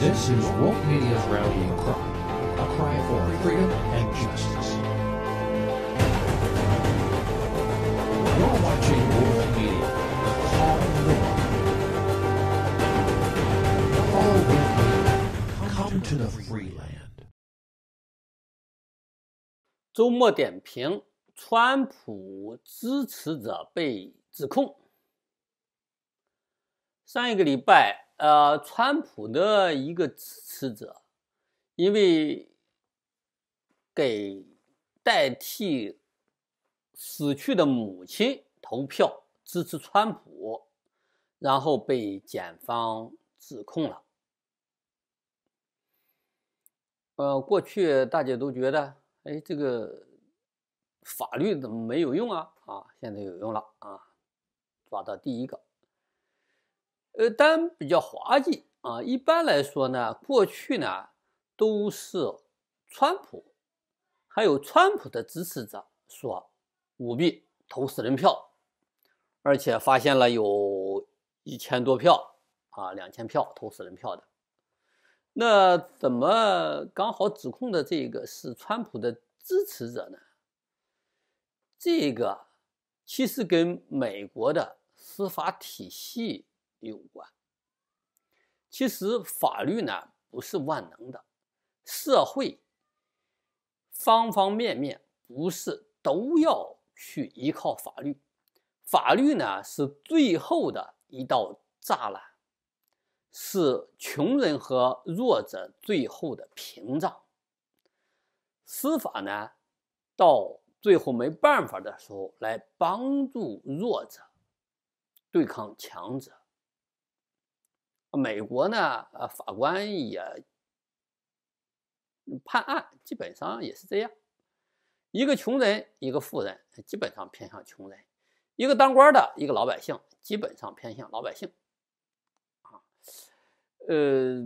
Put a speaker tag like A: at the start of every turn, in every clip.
A: This is woke media's rallying cry, a cry for freedom and justice. You're watching woke media, the call of the Follow with me. Come to the free land. 周末点评：川普支持者被指控。上一个礼拜。呃，川普的一个支持者，因为给代替死去的母亲投票支持川普，然后被检方指控了。呃，过去大家都觉得，哎，这个法律怎么没有用啊？啊，现在有用了啊，抓到第一个。呃，但比较滑稽啊！一般来说呢，过去呢都是川普还有川普的支持者说舞弊投死人票，而且发现了有一千多票啊，两千票投死人票的。那怎么刚好指控的这个是川普的支持者呢？这个其实跟美国的司法体系。有关，其实法律呢不是万能的，社会方方面面不是都要去依靠法律，法律呢是最后的一道栅栏，是穷人和弱者最后的屏障。司法呢，到最后没办法的时候，来帮助弱者对抗强者。美国呢，呃，法官也判案，基本上也是这样，一个穷人，一个富人，基本上偏向穷人；一个当官的，一个老百姓，基本上偏向老百姓。啊，呃，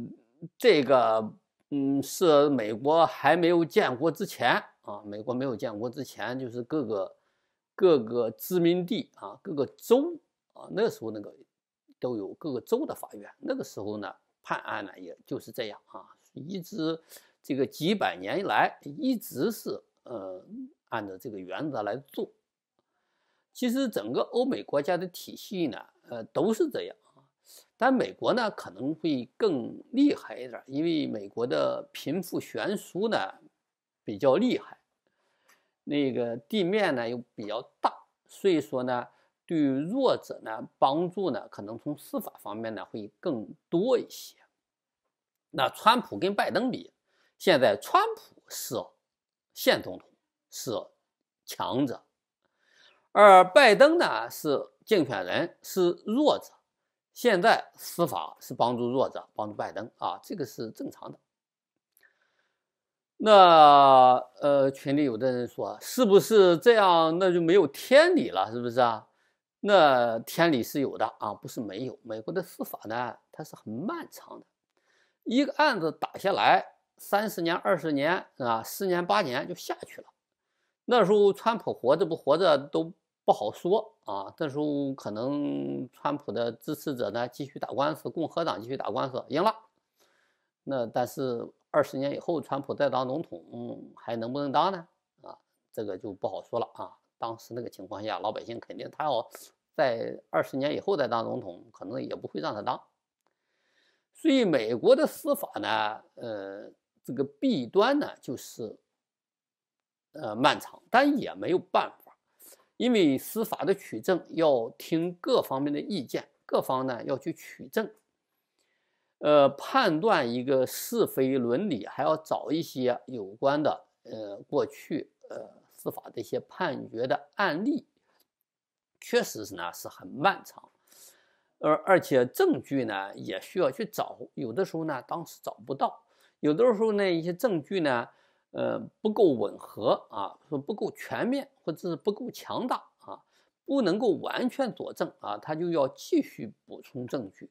A: 这个，嗯，是美国还没有建国之前啊，美国没有建国之前，就是各个各个殖民地啊，各个州啊，那时候那个。都有各个州的法院。那个时候呢，判案呢也就是这样啊，一直这个几百年来，一直是呃按照这个原则来做。其实整个欧美国家的体系呢，呃都是这样啊，但美国呢可能会更厉害一点，因为美国的贫富悬殊呢比较厉害，那个地面呢又比较大，所以说呢。对弱者呢，帮助呢，可能从司法方面呢会更多一些。那川普跟拜登比，现在川普是现总统，是强者，而拜登呢是竞选人，是弱者。现在司法是帮助弱者，帮助拜登啊，这个是正常的。那呃，群里有的人说，是不是这样？那就没有天理了，是不是啊？那天理是有的啊，不是没有。美国的司法呢，它是很漫长的，一个案子打下来，三十年、二十年啊，十年、八年就下去了。那时候川普活着不活着都不好说啊。那时候可能川普的支持者呢继续打官司，共和党继续打官司赢了。那但是二十年以后，川普再当总统还能不能当呢？啊，这个就不好说了啊。当时那个情况下，老百姓肯定他要在二十年以后再当总统，可能也不会让他当。所以，美国的司法呢，呃，这个弊端呢，就是呃漫长，但也没有办法，因为司法的取证要听各方面的意见，各方呢要去取证，呃，判断一个是非伦理，还要找一些有关的呃过去呃。司法的一些判决的案例，确实是呢是很漫长，而而且证据呢也需要去找，有的时候呢当时找不到，有的时候呢一些证据呢，呃不够吻合啊，说不够全面或者是不够强大啊，不能够完全佐证啊，他就要继续补充证据，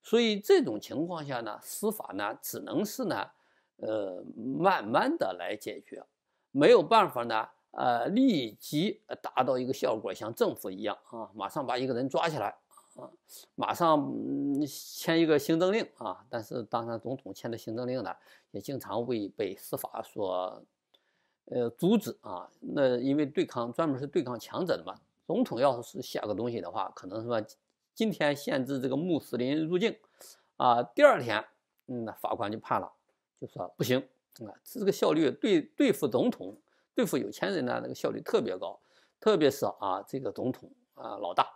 A: 所以这种情况下呢，司法呢只能是呢，呃慢慢的来解决。没有办法呢，呃，立即达到一个效果，像政府一样啊，马上把一个人抓起来啊，马上嗯、签一个行政令啊。但是当然，总统签的行政令呢，也经常会被司法所呃阻止啊。那因为对抗专门是对抗强者的嘛，总统要是下个东西的话，可能是吧？今天限制这个穆斯林入境啊，第二天嗯，那法官就判了，就说不行。啊，这个效率对对付总统、对付有钱人呢，那个效率特别高，特别是啊，这个总统啊，老大，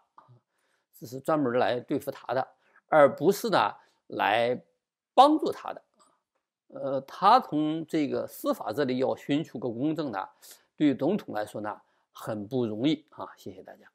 A: 这是专门来对付他的，而不是呢来帮助他的。呃，他从这个司法这里要寻求个公正呢，对于总统来说呢，很不容易啊。谢谢大家。